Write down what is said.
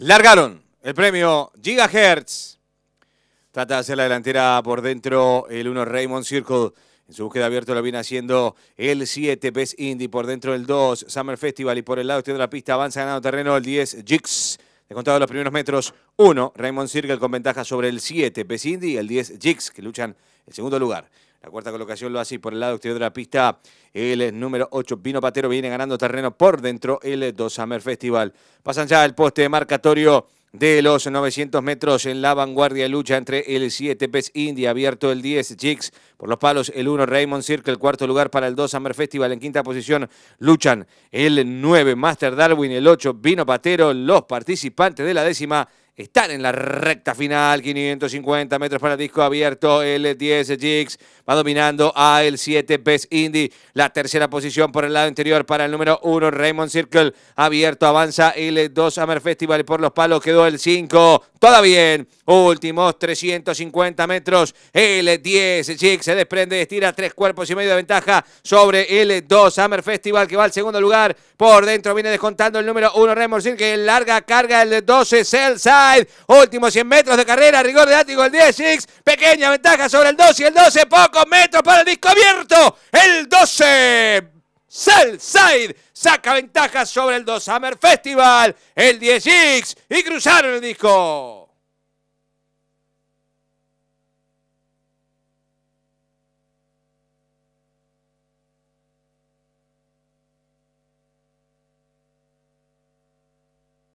Largaron el premio Gigahertz. Trata de hacer la delantera por dentro el 1 Raymond Circle. En su búsqueda abierto lo viene haciendo el 7, Pes Indy, por dentro el 2, Summer Festival y por el lado de la pista avanza ganando terreno el 10, Jigs. contado los primeros metros, 1, Raymond Circle con ventaja sobre el 7, Pes Indy y el 10, Jigs, que luchan el segundo lugar. La cuarta colocación lo hace por el lado exterior de la pista el número 8, Vino Patero, viene ganando terreno por dentro el 2 Summer Festival. Pasan ya el poste marcatorio de los 900 metros en la vanguardia lucha entre el 7 Pes India, abierto el 10 Jigs, por los palos el 1 Raymond Circle, el cuarto lugar para el 2 Summer Festival, en quinta posición luchan el 9 Master Darwin, el 8 Vino Patero, los participantes de la décima están en la recta final, 550 metros para disco abierto, l 10 Jigs va dominando a el 7 Best Indy, la tercera posición por el lado interior para el número 1 Raymond Circle, abierto avanza l 2 Summer Festival por los palos quedó el 5, todavía bien, últimos 350 metros, l 10 Jigs se desprende, estira tres cuerpos y medio de ventaja sobre l 2 Summer Festival que va al segundo lugar, por dentro viene descontando el número 1 Raymond Circle, larga carga el 12 Celsa Últimos 100 metros de carrera, rigor de ático el 10, x Pequeña ventaja sobre el 2 y el 12. Pocos metros para el disco abierto. El 12. Side saca ventaja sobre el 2 Summer Festival, el 10 X y cruzaron el disco.